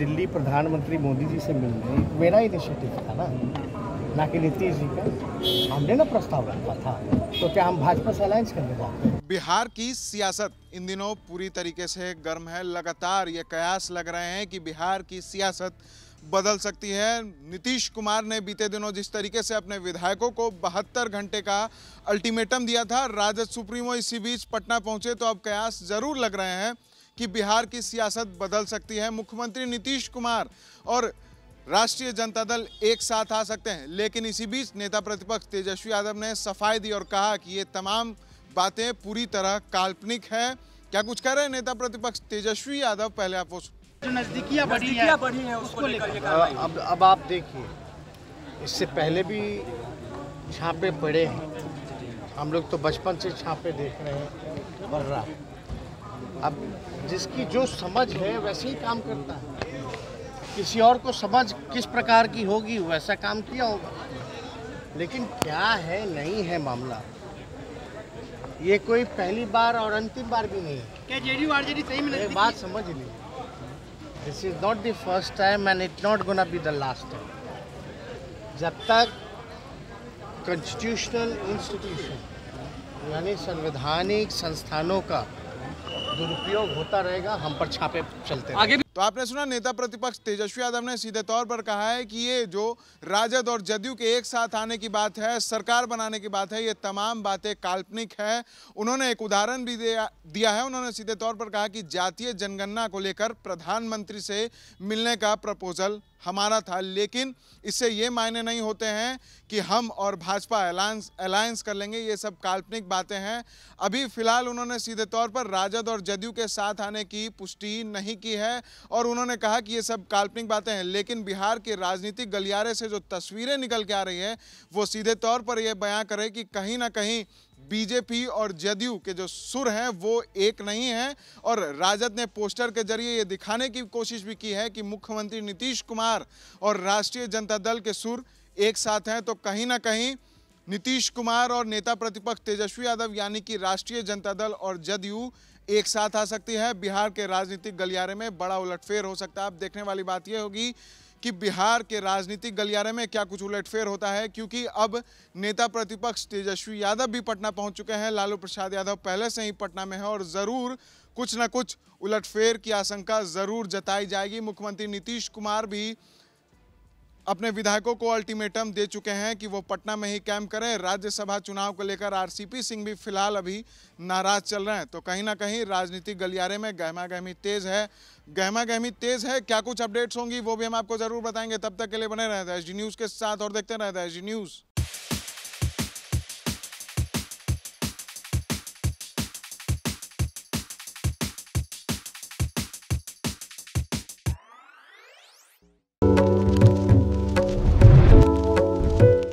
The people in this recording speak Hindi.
दिल्ली प्रधानमंत्री मोदी जी से मिलने मेरा इनिशिएटिव था ना ना कि नीतीश जी का हमने ना प्रस्ताव रखा था तो क्या हम भाजपा से अलायंस करने जाते हैं बिहार की सियासत इन दिनों पूरी तरीके से गर्म है लगातार ये कयास लग रहे हैं कि बिहार की सियासत बदल सकती है नीतीश कुमार ने बीते दिनों जिस तरीके से अपने विधायकों को बहत्तर घंटे का अल्टीमेटम दिया था राजद सुप्रीमो इसी बीच पटना पहुंचे तो अब कयास जरूर लग रहे हैं कि बिहार की सियासत बदल सकती है मुख्यमंत्री नीतीश कुमार और राष्ट्रीय जनता दल एक साथ आ सकते हैं लेकिन इसी बीच नेता प्रतिपक्ष तेजस्वी यादव ने सफाई दी और कहा कि ये तमाम बातें पूरी तरह काल्पनिक है क्या कुछ कह रहे हैं नेता प्रतिपक्ष तेजस्वी यादव पहले आप उस बढ़ी है, बढ़ी है उसको हाँ, अब अब आप देखिए इससे पहले भी छापे पड़े हैं हम लोग तो बचपन से छापे देख रहे हैं बढ़ रहा है अब जिसकी जो समझ है वैसे ही काम करता है किसी और को समझ किस प्रकार की होगी वैसा काम किया होगा लेकिन क्या है नहीं है मामला ये कोई पहली बार और अंतिम बार भी नहीं है सही बात समझ ली this is not the first time and it not gonna be the last time जब तक कॉन्स्टिट्यूशनल इंस्टीट्यूशन यानी संवैधानिक संस्थानों का दुरुपयोग होता रहेगा हम पर छापे चलते आगे तो आपने सुना नेता प्रतिपक्ष तेजस्वी यादव ने सीधे तौर पर कहा है कि ये जो राजद और जदयू के एक साथ आने की बात है सरकार बनाने की बात है ये तमाम बातें काल्पनिक है उन्होंने एक उदाहरण भी दिया है उन्होंने सीधे तौर पर कहा कि जातीय जनगणना को लेकर प्रधानमंत्री से मिलने का प्रपोजल हमारा था लेकिन इससे ये मायने नहीं होते हैं कि हम और भाजपा अलायंस अलायंस कर लेंगे ये सब काल्पनिक बातें हैं अभी फिलहाल उन्होंने सीधे तौर पर राजद और जदयू के साथ आने की पुष्टि नहीं की है और उन्होंने कहा कि ये सब काल्पनिक बातें हैं लेकिन बिहार के राजनीतिक गलियारे से जो तस्वीरें निकल के आ रही है वो सीधे तौर पर यह बयां करे कि कहीं ना कहीं बीजेपी और जदयू के जो सुर हैं वो एक नहीं हैं और राजद ने पोस्टर के जरिए ये दिखाने की कोशिश भी की है कि मुख्यमंत्री नीतीश कुमार और राष्ट्रीय जनता दल के सुर एक साथ हैं तो कहीं ना कहीं नीतीश कुमार और नेता प्रतिपक्ष तेजस्वी यादव यानी कि राष्ट्रीय जनता दल और जदयू एक साथ आ सकती है बिहार के राजनीतिक गलियारे में बड़ा उलटफेर हो सकता है अब देखने वाली बात यह होगी कि बिहार के राजनीतिक गलियारे में क्या कुछ उलटफेर होता है क्योंकि अब नेता प्रतिपक्ष तेजस्वी यादव भी पटना पहुंच चुके हैं लालू प्रसाद यादव पहले से ही पटना में है और ज़रूर कुछ ना कुछ उलटफेर की आशंका ज़रूर जताई जाएगी मुख्यमंत्री नीतीश कुमार भी अपने विधायकों को अल्टीमेटम दे चुके हैं कि वो पटना में ही कैंप करें राज्यसभा चुनाव को लेकर आरसीपी सिंह भी फिलहाल अभी नाराज चल रहे हैं तो कहीं ना कहीं राजनीतिक गलियारे में गहमा गहमी तेज है गहमा गहमी तेज है क्या कुछ अपडेट्स होंगी वो भी हम आपको जरूर बताएंगे तब तक के लिए बने रहते हैं एच न्यूज़ के साथ और देखते रहते हैं एच न्यूज़